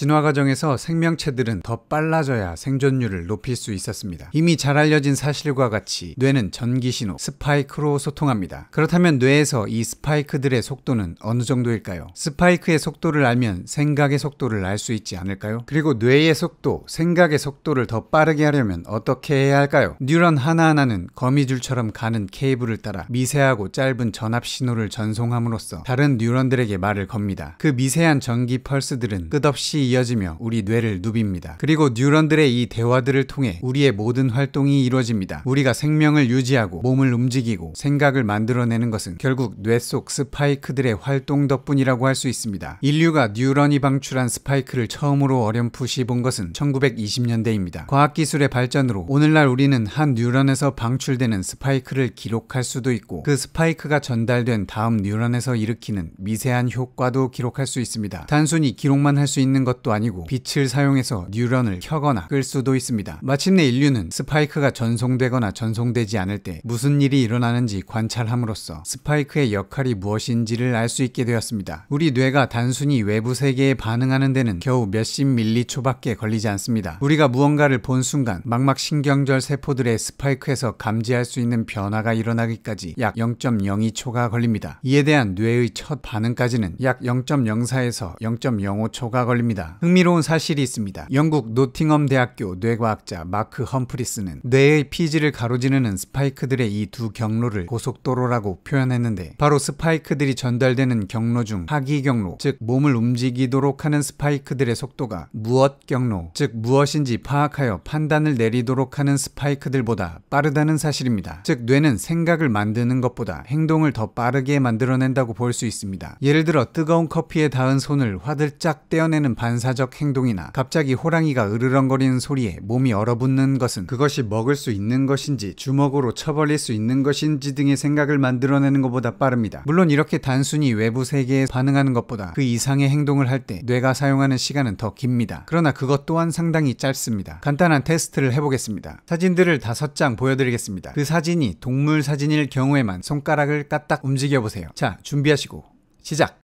진화 과정에서 생명체들은 더 빨라져야 생존율을 높일 수 있었습니다. 이미 잘 알려진 사실과 같이 뇌는 전기신호, 스파이크로 소통합니다. 그렇다면 뇌에서 이 스파이크들의 속도는 어느 정도일까요? 스파이크의 속도를 알면 생각의 속도를 알 수 있지 않을까요? 그리고 뇌의 속도, 생각의 속도를 더 빠르게 하려면 어떻게 해야 할까요? 뉴런 하나하나는 거미줄처럼 가는 케이블을 따라 미세하고 짧은 전압 신호를 전송함으로써 다른 뉴런들에게 말을 겁니다. 그 미세한 전기 펄스들은 끝없이 이어지며 우리 뇌를 누빕니다. 그리고 뉴런들의 이 대화들을 통해 우리의 모든 활동이 이루어집니다. 우리가 생명을 유지하고 몸을 움직이고 생각을 만들어내는 것은 결국 뇌 속 스파이크들의 활동 덕분이라고 할 수 있습니다. 인류가 뉴런이 방출한 스파이크를 처음으로 어렴풋이 본 것은 1920년대입니다. 과학기술의 발전으로 오늘날 우리는 한 뉴런에서 방출되는 스파이크를 기록할 수도 있고 그 스파이크가 전달된 다음 뉴런에서 일으키는 미세한 효과도 기록할 수 있습니다. 단순히 기록만 할 수 있는 것 것도 아니고 빛을 사용해서 뉴런을 켜거나 끌 수도 있습니다. 마침내 인류는 스파이크가 전송되거나 전송되지 않을 때 무슨 일이 일어나는지 관찰함으로써 스파이크의 역할이 무엇인지를 알 수 있게 되었습니다. 우리 뇌가 단순히 외부 세계에 반응하는 데는 겨우 몇십 밀리초밖에 걸리지 않습니다. 우리가 무언가를 본 순간 망막 신경절 세포들의 스파이크에서 감지할 수 있는 변화가 일어나기까지 약 0.02초가 걸립니다. 이에 대한 뇌의 첫 반응까지는 약 0.04에서 0.05초가 걸립니다. 있습니다. 흥미로운 사실이 있습니다. 영국 노팅엄 대학교 뇌과학자 마크 험프리스는 뇌의 피지를 가로지르는 스파이크들의 이 두 경로를 고속도로라고 표현했는데 바로 스파이크들이 전달되는 경로 중 하기 경로, 즉 몸을 움직이도록 하는 스파이크들의 속도가 무엇 경로, 즉 무엇인지 파악하여 판단을 내리도록 하는 스파이크들보다 빠르다는 사실입니다. 즉 뇌는 생각을 만드는 것보다 행동을 더 빠르게 만들어낸다고 볼 수 있습니다. 예를 들어 뜨거운 커피에 닿은 손을 화들짝 떼어내는 반 반사적 행동이나 갑자기 호랑이가 으르렁거리는 소리에 몸이 얼어붙는 것은 그것이 먹을 수 있는 것인지 주먹으로 처벌릴수 있는 것인지 등의 생각을 만들어내는 것보다 빠릅니다. 물론 이렇게 단순히 외부 세계에 반응하는 것보다 그 이상의 행동을 할 때 뇌가 사용하는 시간은 더 깁니다. 그러나 그것 또한 상당히 짧습니다. 간단한 테스트를 해보겠습니다. 사진들을 다섯 장 보여드리겠습니다. 그 사진이 동물 사진일 경우에만 손가락을 까딱 움직여보세요. 자, 준비하시고 시작!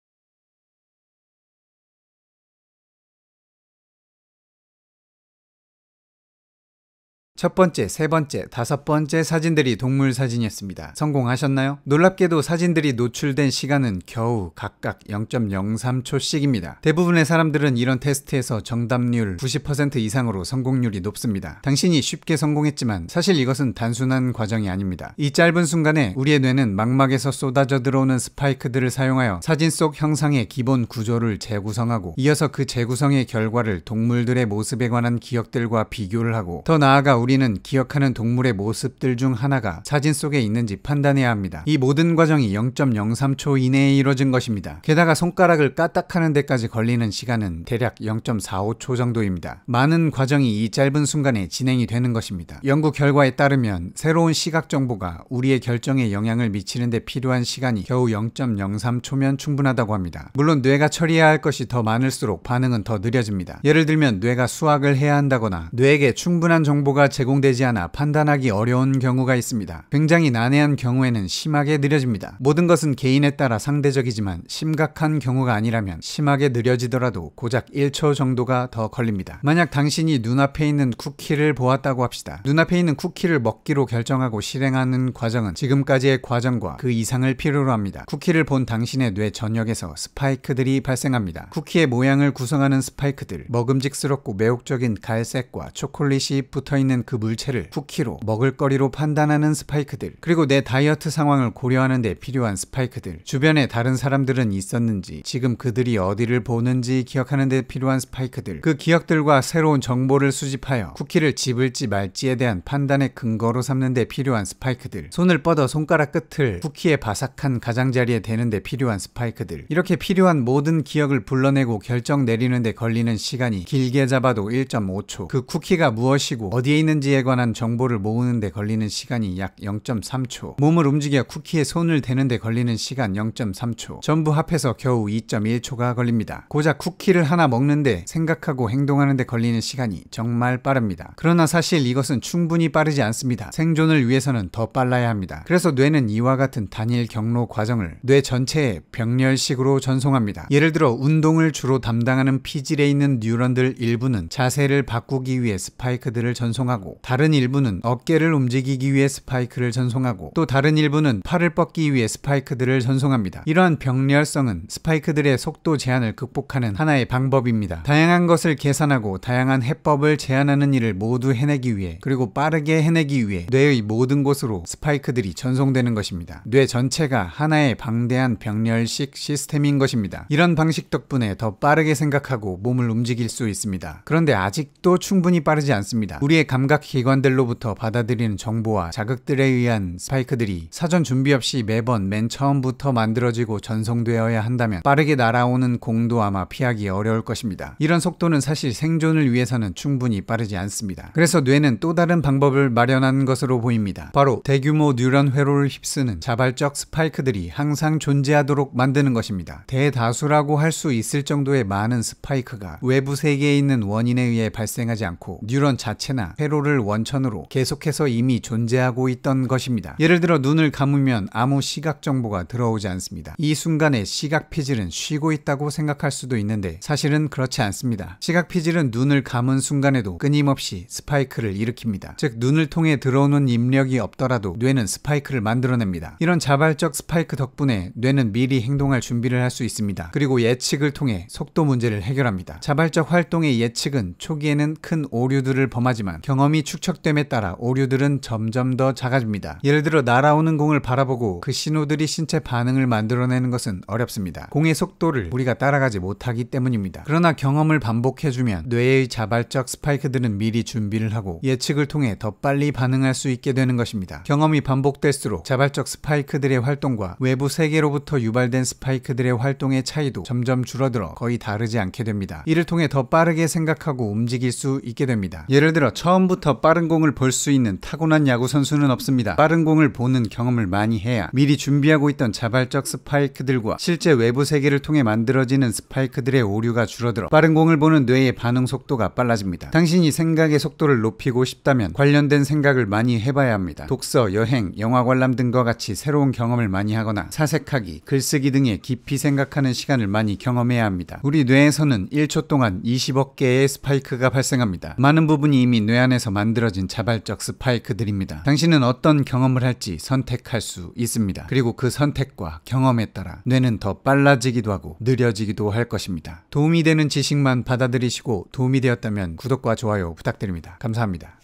첫 번째, 세 번째, 다섯 번째 사진들이 동물 사진이었습니다. 성공하셨나요? 놀랍게도 사진들이 노출된 시간은 겨우 각각 0.03초씩입니다. 대부분의 사람들은 이런 테스트에서 정답률 90% 이상으로 성공률이 높습니다. 당신이 쉽게 성공했지만 사실 이것은 단순한 과정이 아닙니다. 이 짧은 순간에 우리의 뇌는 망막에서 쏟아져 들어오는 스파이크들을 사용하여 사진 속 형상의 기본 구조를 재구성하고 이어서 그 재구성의 결과를 동물들의 모습에 관한 기억들과 비교를 하고 더 나아가 우리 우리는 기억하는 동물의 모습들 중 하나가 사진 속에 있는지 판단해야 합니다. 이 모든 과정이 0.03초 이내에 이루어진 것입니다. 게다가 손가락을 까딱하는 데까지 걸리는 시간은 대략 0.45초 정도입니다. 많은 과정이 이 짧은 순간에 진행이 되는 것입니다. 연구 결과에 따르면 새로운 시각 정보가 우리의 결정에 영향을 미치는데 필요한 시간이 겨우 0.03초면 충분하다고 합니다. 물론 뇌가 처리해야 할 것이 더 많을수록 반응은 더 느려집니다. 예를 들면 뇌가 수학을 해야 한다거나 뇌에게 충분한 정보가 제공되지 않아 판단하기 어려운 경우가 있습니다. 굉장히 난해한 경우에는 심하게 느려집니다. 모든 것은 개인에 따라 상대적이지만 심각한 경우가 아니라면 심하게 느려지더라도 고작 1초 정도가 더 걸립니다. 만약 당신이 눈앞에 있는 쿠키를 보았다고 합시다. 눈앞에 있는 쿠키를 먹기로 결정하고 실행하는 과정은 지금까지의 과정과 그 이상을 필요로 합니다. 쿠키를 본 당신의 뇌 전역에서 스파이크들이 발생합니다. 쿠키의 모양을 구성하는 스파이크들, 먹음직스럽고 매혹적인 갈색과 초콜릿이 붙어 있는 그 물체를 쿠키로 먹을거리로 판단하는 스파이크들 그리고 내 다이어트 상황을 고려하는 데 필요한 스파이크들 주변에 다른 사람들은 있었는지 지금 그들이 어디를 보는지 기억하는 데 필요한 스파이크들 그 기억들과 새로운 정보를 수집하여 쿠키를 집을지 말지에 대한 판단의 근거로 삼는 데 필요한 스파이크들 손을 뻗어 손가락 끝을 쿠키의 바삭한 가장자리에 대는 데 필요한 스파이크들 이렇게 필요한 모든 기억을 불러내고 결정 내리는 데 걸리는 시간이 길게 잡아도 1.5초 그 쿠키가 무엇이고 어디에 있는 있는지에 관한 정보를 모으는데 걸리는 시간이 약 0.3초. 몸을 움직여 쿠키에 손을 대는데 걸리는 시간 0.3초. 전부 합해서 겨우 2.1초가 걸립니다. 고작 쿠키를 하나 먹는데 생각하고 행동하는데 걸리는 시간이 정말 빠릅니다. 그러나 사실 이것은 충분히 빠르지 않습니다. 생존을 위해서는 더 빨라야 합니다. 그래서 뇌는 이와 같은 단일 경로 과정을 뇌 전체에 병렬식으로 전송합니다. 예를 들어 운동을 주로 담당하는 피질에 있는 뉴런들 일부는 자세를 바꾸기 위해 스파이크들을 전송하고 하고 다른 일부는 어깨를 움직이기 위해 스파이크를 전송하고 또 다른 일부는 팔을 뻗기 위해 스파이크들을 전송합니다. 이러한 병렬성은 스파이크들의 속도 제한을 극복하는 하나의 방법입니다. 다양한 것을 계산하고 다양한 해법을 제안하는 일을 모두 해내기 위해 그리고 빠르게 해내기 위해 뇌의 모든 곳으로 스파이크들이 전송되는 것입니다. 뇌 전체가 하나의 방대한 병렬식 시스템인 것입니다. 이런 방식 덕분에 더 빠르게 생각하고 몸을 움직일 수 있습니다. 그런데 아직도 충분히 빠르지 않습니다. 우리의 감각 각 기관들로부터 받아들이는 정보와 자극들에 의한 스파이크들이 사전 준비 없이 매번 맨 처음부터 만들어지고 전송되어야 한다면 빠르게 날아오는 공도 아마 피하기 어려울 것입니다. 이런 속도는 사실 생존을 위해서는 충분히 빠르지 않습니다. 그래서 뇌는 또 다른 방법을 마련한 것으로 보입니다. 바로 대규모 뉴런 회로를 휩쓰는 자발적 스파이크들이 항상 존재하도록 만드는 것입니다. 대다수라고 할 수 있을 정도의 많은 스파이크가 외부 세계에 있는 원인에 의해 발생하지 않고 뉴런 자체나 회로를 세포를 원천으로 계속해서 이미 존재하고 있던 것입니다. 예를 들어 눈을 감으면 아무 시각 정보가 들어오지 않습니다. 이 순간에 시각 피질은 쉬고 있다고 생각할 수도 있는데 사실은 그렇지 않습니다. 시각 피질은 눈을 감은 순간에도 끊임없이 스파이크를 일으킵니다. 즉 눈을 통해 들어오는 입력이 없더라도 뇌는 스파이크를 만들어냅니다. 이런 자발적 스파이크 덕분에 뇌는 미리 행동할 준비를 할 수 있습니다. 그리고 예측을 통해 속도 문제를 해결합니다. 자발적 활동의 예측은 초기에는 큰 오류들을 범하지만 경험이 경험이 축적됨에 따라 오류들은 점점 더 작아집니다. 예를 들어 날아오는 공을 바라보고 그 신호들이 신체 반응을 만들어내는 것은 어렵습니다. 공의 속도를 우리가 따라가지 못하기 때문입니다. 그러나 경험을 반복해주면 뇌의 자발적 스파이크들은 미리 준비를 하고 예측을 통해 더 빨리 반응할 수 있게 되는 것입니다. 경험이 반복될수록 자발적 스파이크들의 활동과 외부 세계로부터 유발된 스파이크들의 활동의 차이도 점점 줄어들어 거의 다르지 않게 됩니다. 이를 통해 더 빠르게 생각하고 움직일 수 있게 됩니다. 예를 들어 처음부터 처부터 빠른 공을 볼 수 있는 타고난 야구 선수는 없습니다. 빠른 공을 보는 경험을 많이 해야 미리 준비하고 있던 자발적 스파이크들과 실제 외부 세계를 통해 만들어지는 스파이크들의 오류가 줄어들어 빠른 공을 보는 뇌의 반응 속도가 빨라집니다. 당신이 생각의 속도를 높이고 싶다면 관련된 생각을 많이 해봐야 합니다. 독서, 여행, 영화 관람 등과 같이 새로운 경험을 많이 하거나 사색하기, 글쓰기 등의 깊이 생각하는 시간을 많이 경험해야 합니다. 우리 뇌에서는 1초 동안 20억 개의 스파이크가 발생합니다. 많은 부분이 이미 뇌 안에서 통해서 만들어진 자발적 스파이크들입니다. 당신은 어떤 경험을 할지 선택할 수 있습니다. 그리고 그 선택과 경험에 따라 뇌는 더 빨라지기도 하고 느려지기도 할 것입니다. 도움이 되는 지식만 받아들이시고 도움이 되었다면 구독과 좋아요 부탁드립니다. 감사합니다.